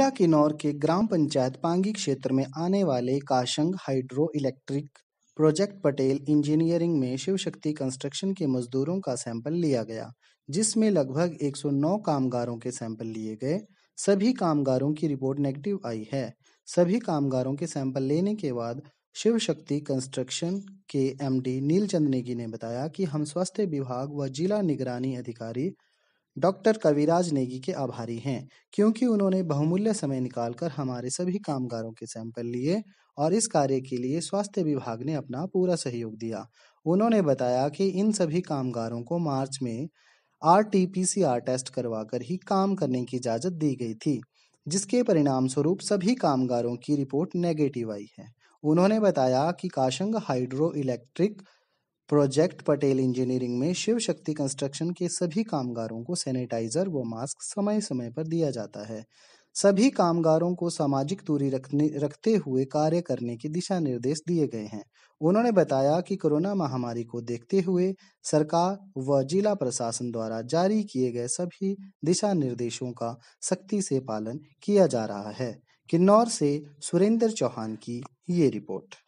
जिला किन्नौर के ग्राम पंचायत पांगी क्षेत्र में आने वाले Kashang hydro electric project Patel engineering में शिव शक्ति कंस्ट्रक्शन के मजदूरों का सैंपल लिया गया जिसमें लगभग 109 कामगारों के सैंपल लिए गए सभी कामगारों की रिपोर्ट नेगेटिव आई है सभी कामगारों के सैंपल लेने के बाद शिव शक्ति कंस्ट्रक्शन के एमडी नील नेगी ने बताया कि हम स्वास्थ्य विभाग व जिला निगरानी अधिकारी डॉक्टर कविराज नेगी के आभारी हैं क्योंकि उन्होंने बहुमूल्य समय निकालकर हमारे सभी कामगारों के सैंपल लिए और इस कार्य के लिए स्वास्थ्य विभाग ने अपना पूरा सहयोग दिया उन्होंने बताया कि इन सभी कामगारों को मार्च में R T P C R test करवाकर ही काम करने की इजाज़त दी गई थी जिसके परिणाम स्वरूप सभी कामगारों की रिपोर्ट नेगेटिव आई है उन्होंने बताया कि Kashang hydro electric project Patel engineering में शिव शक्ति कंस्ट्रक्शन के सभी कामगारों को सैनिटाइजर व मास्क समय समय पर दिया जाता है सभी कामगारों को सामाजिक दूरी रखने रखते हुए कार्य करने के दिशा निर्देश दिए गए हैं उन्होंने बताया कि कोरोना महामारी को देखते हुए सरकार व जिला प्रशासन द्वारा जारी किए गए सभी दिशा निर्देशों का सख्ती से पालन किया जा रहा है किन्नौर से सुरेंद्र चौहान की ये रिपोर्ट